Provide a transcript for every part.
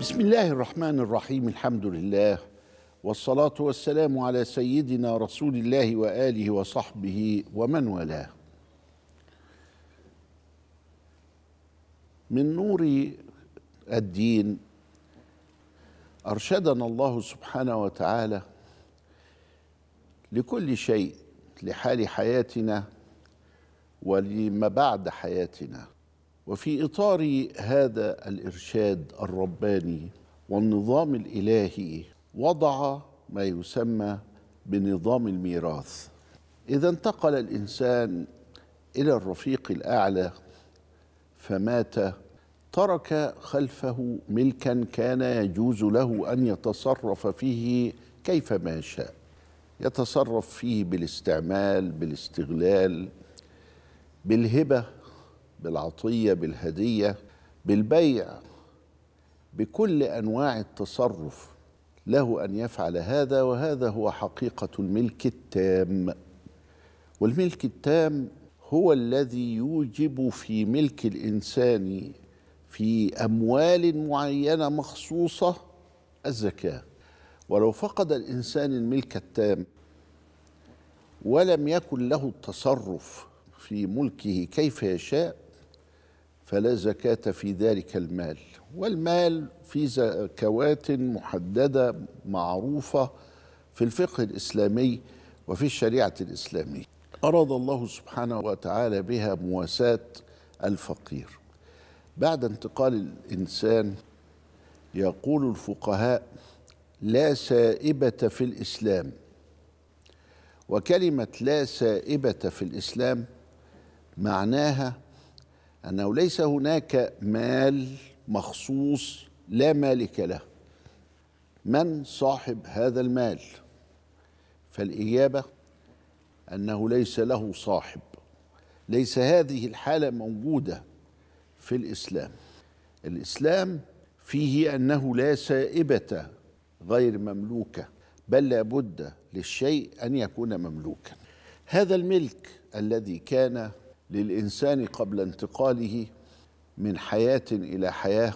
بسم الله الرحمن الرحيم الحمد لله والصلاة والسلام على سيدنا رسول الله وآله وصحبه ومن والاه من نور الدين أرشدنا الله سبحانه وتعالى لكل شيء لحال حياتنا ولما بعد حياتنا وفي اطار هذا الارشاد الرباني والنظام الالهي وضع ما يسمى بنظام الميراث اذا انتقل الانسان الى الرفيق الاعلى فمات ترك خلفه ملكا كان يجوز له ان يتصرف فيه كيف ما شاء يتصرف فيه بالاستعمال بالاستغلال بالهبه بالعطيه بالهديه بالبيع بكل انواع التصرف له ان يفعل هذا وهذا هو حقيقه الملك التام والملك التام هو الذي يوجب في ملك الانسان في اموال معينه مخصوصه الزكاه ولو فقد الانسان الملك التام ولم يكن له التصرف في ملكه كيف يشاء فلا زكاة في ذلك المال والمال في زكوات محددة معروفة في الفقه الإسلامي وفي الشريعة الإسلامية أراد الله سبحانه وتعالى بها مواساة الفقير بعد انتقال الإنسان يقول الفقهاء لا سائبة في الإسلام وكلمة لا سائبة في الإسلام معناها أنه ليس هناك مال مخصوص لا مالك له من صاحب هذا المال فالإجابة أنه ليس له صاحب ليس هذه الحالة موجودة في الإسلام الإسلام فيه أنه لا سائبة غير مملوكة بل لابد للشيء أن يكون مملوكا هذا الملك الذي كان للانسان قبل انتقاله من حياه الى حياه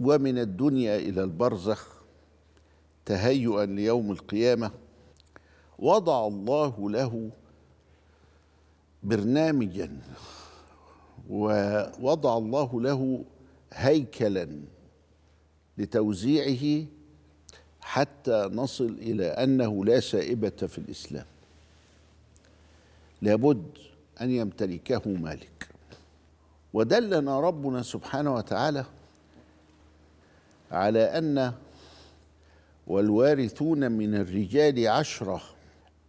ومن الدنيا الى البرزخ تهيئا ليوم القيامه وضع الله له برنامجا ووضع الله له هيكلا لتوزيعه حتى نصل الى انه لا سائبه في الاسلام لابد أن يمتلكه مالك ودلنا ربنا سبحانه وتعالى على أن والوارثون من الرجال عشرة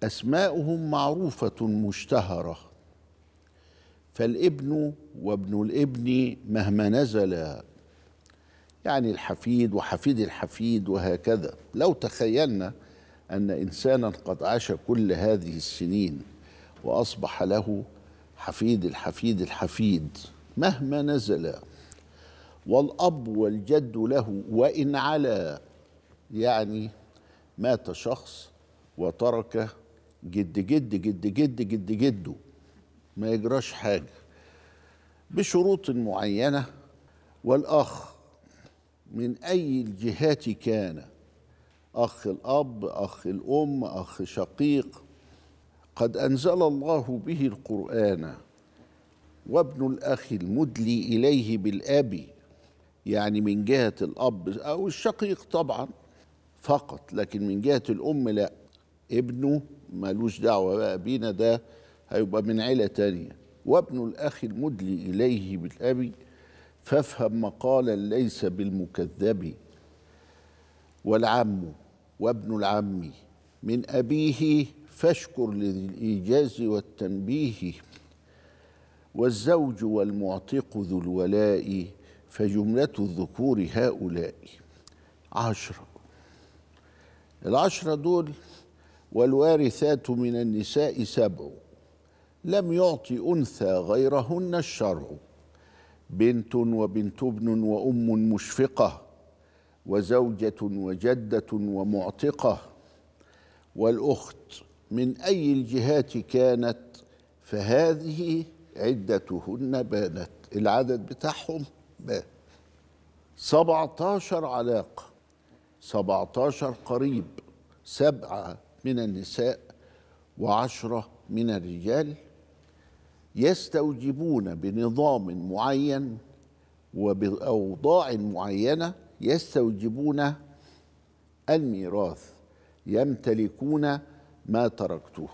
أسماؤهم معروفة مشتهرة فالابن وابن الابن مهما نزل يعني الحفيد وحفيد الحفيد وهكذا لو تخيلنا أن إنسانا قد عاش كل هذه السنين وأصبح له حفيد الحفيد الحفيد مهما نزل والأب والجد له وإن على يعني مات شخص وترك جد جد جد جد جد جده ما يجراش حاجة بشروط معينة والأخ من أي الجهات كان أخ الأب أخ الأم أخ شقيق قد أنزل الله به القرآن وابن الأخ المدلي إليه بالأب يعني من جهة الأب أو الشقيق طبعا فقط لكن من جهة الأم لا ابنه ملوش دعوة بقى بينا ده هيبقى من عيلة تانية وابن الأخ المدلي إليه بالأب فافهم مقالا ليس بالمكذب والعم وابن العم من أبيه فاشكر للإيجاز والتنبيه والزوج والمعتق ذو الولاء فجملة الذكور هؤلاء عشرة العشرة دول والوارثات من النساء سبع لم يعطي أنثى غيرهن الشرع بنت وبنت ابن وأم مشفقة وزوجة وجدة ومعتقة والأخت من أي الجهات كانت فهذه عدتهن بانت العدد بتاعهم بان 17 علاقة 17 قريب سبعة من النساء وعشرة من الرجال يستوجبون بنظام معين وبأوضاع معينة يستوجبون الميراث يمتلكون ما تركته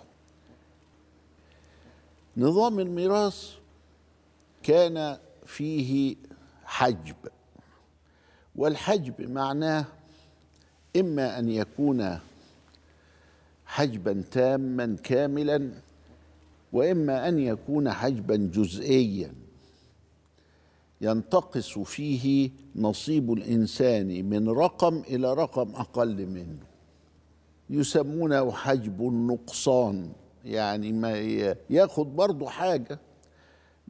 نظام الميراث كان فيه حجب والحجب معناه اما ان يكون حجبا تاما كاملا واما ان يكون حجبا جزئيا ينتقص فيه نصيب الانسان من رقم الى رقم اقل منه يسمونه حجب النقصان يعني ما ياخد برضه حاجة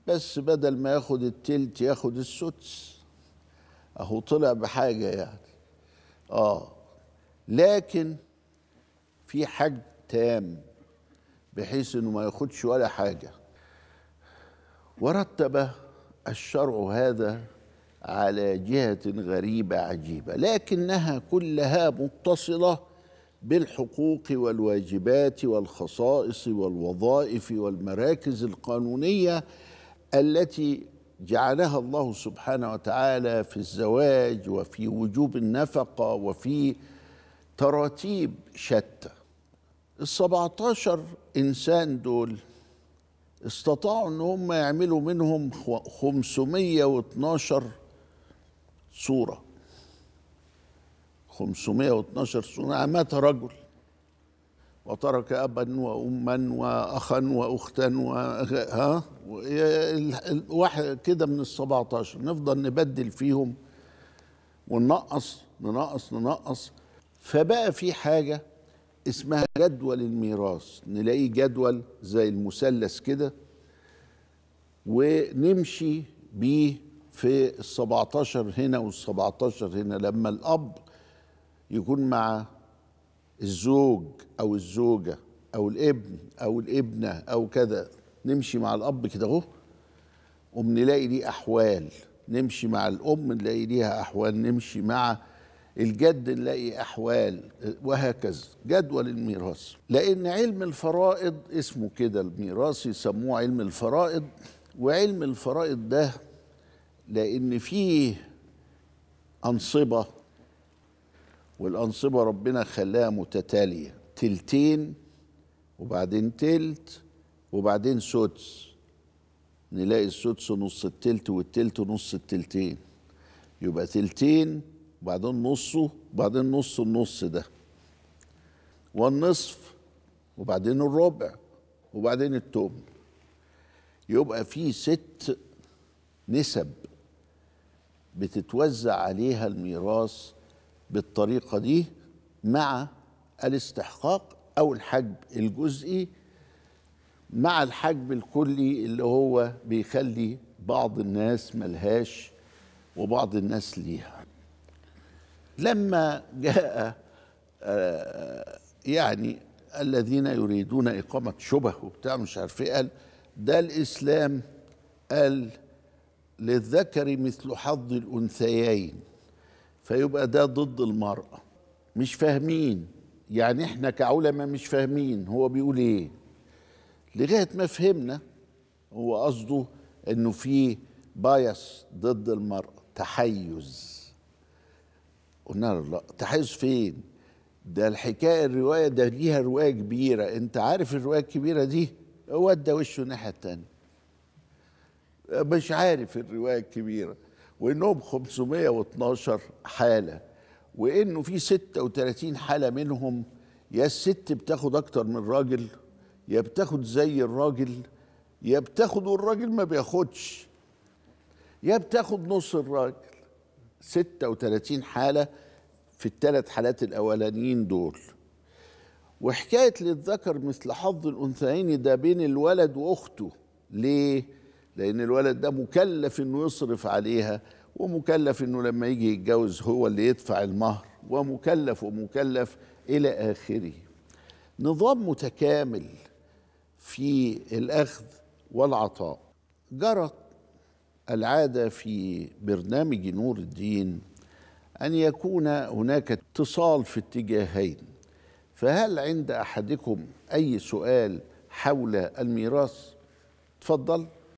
بس بدل ما ياخد التلت ياخد السدس اهو طلع بحاجة يعني اه لكن في حجب تام بحيث انه ما ياخدش ولا حاجة ورتب الشرع هذا على جهة غريبة عجيبة لكنها كلها متصلة بالحقوق والواجبات والخصائص والوظائف والمراكز القانونيه التي جعلها الله سبحانه وتعالى في الزواج وفي وجوب النفقه وفي تراتيب شتى ال17 انسان دول استطاعوا ان هم يعملوا منهم 512 صوره 512 سنة مات رجل وترك أبا وأما وأخا وأختا و... ها واحد كده من ال 17 نفضل نبدل فيهم وننقص ننقص ننقص فبقى في حاجة اسمها جدول الميراث نلاقي جدول زي المثلث كده ونمشي بيه في ال 17 هنا وال 17 هنا لما الأب يكون مع الزوج او الزوجه او الابن او الابنه او كذا نمشي مع الاب كده اهو وبنلاقي ليه احوال نمشي مع الام نلاقي ليها احوال نمشي مع الجد نلاقي احوال وهكذا جدول الميراث لان علم الفرائض اسمه كده الميراث يسموه علم الفرائض وعلم الفرائض ده لان فيه انصبه والأنصبة ربنا خلاها متتالية تلتين وبعدين تلت وبعدين سدس نلاقي السدس نص التلت والتلت نص التلتين يبقى تلتين وبعدين نصه وبعدين نص النص ده والنصف وبعدين الربع وبعدين التمن يبقى في ست نسب بتتوزع عليها الميراث بالطريقة دي مع الاستحقاق أو الحجب الجزئي مع الحجب الكلي اللي هو بيخلي بعض الناس ملهاش وبعض الناس ليها لما جاء آه، يعني الذين يريدون إقامة شبه وبتاع مش عارف إيه قال ده الإسلام قال للذكر مثل حظ الأنثيين فيبقى ده ضد المرأة مش فاهمين يعني احنا كعلماء مش فاهمين هو بيقول ايه لغاية ما فهمنا هو قصده انه في بايس ضد المرأة تحيز قلنا له لا تحيز فين ده الحكاية الرواية ده ليها رواية كبيرة انت عارف الرواية الكبيرة دي ودى وشه الناحية التانية مش عارف الرواية الكبيرة وانهم 512 حاله وانه في 36 حاله منهم يا الست بتاخد اكتر من راجل يا بتاخد زي الراجل يا بتاخد والراجل ما بياخدش يا بتاخد نص الراجل 36 حالة في الثلاث حالات الأولانيين دول وحكاية للذكر مثل حظ الأنثيين ده بين الولد وأخته ليه؟ لأن الولد ده مكلف إنه يصرف عليها ومكلف إنه لما يجي يتجوز هو اللي يدفع المهر ومكلف ومكلف إلى آخره نظام متكامل في الأخذ والعطاء جرت العادة في برنامج نور الدين أن يكون هناك اتصال في اتجاهين فهل عند أحدكم أي سؤال حول الميراث؟ تفضل